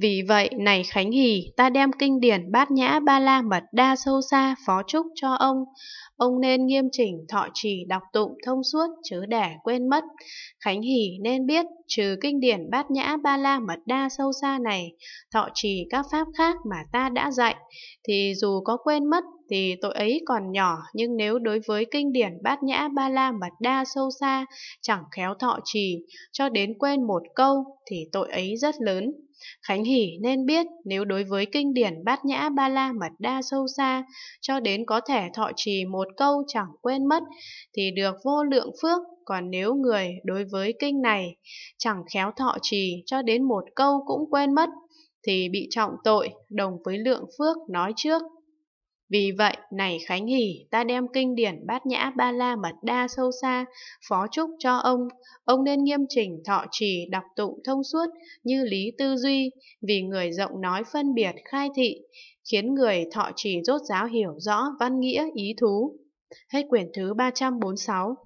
Vì vậy, này Khánh Hỷ, ta đem kinh điển bát nhã ba la mật đa sâu xa phó chúc cho ông. Ông nên nghiêm chỉnh thọ trì đọc tụng thông suốt chứ để quên mất. Khánh Hỷ nên biết, trừ kinh điển bát nhã ba la mật đa sâu xa này, thọ trì các pháp khác mà ta đã dạy, thì dù có quên mất thì tội ấy còn nhỏ nhưng nếu đối với kinh điển bát nhã ba la mật đa sâu xa chẳng khéo thọ trì cho đến quên một câu thì tội ấy rất lớn Khánh Hỷ nên biết nếu đối với kinh điển bát nhã ba la mật đa sâu xa, cho đến có thể thọ trì một câu chẳng quên mất, thì được vô lượng phước. Còn nếu người đối với kinh này chẳng khéo thọ trì cho đến một câu cũng quên mất, thì bị trọng tội đồng với lượng phước nói trước. Vì vậy, này Khánh Hỷ, ta đem kinh điển bát nhã ba la mật đa sâu xa, phó chúc cho ông. Ông nên nghiêm chỉnh thọ trì đọc tụng thông suốt như lý tư duy, vì người rộng nói phân biệt khai thị, khiến người thọ trì rốt giáo hiểu rõ văn nghĩa ý thú. Hết quyển thứ 346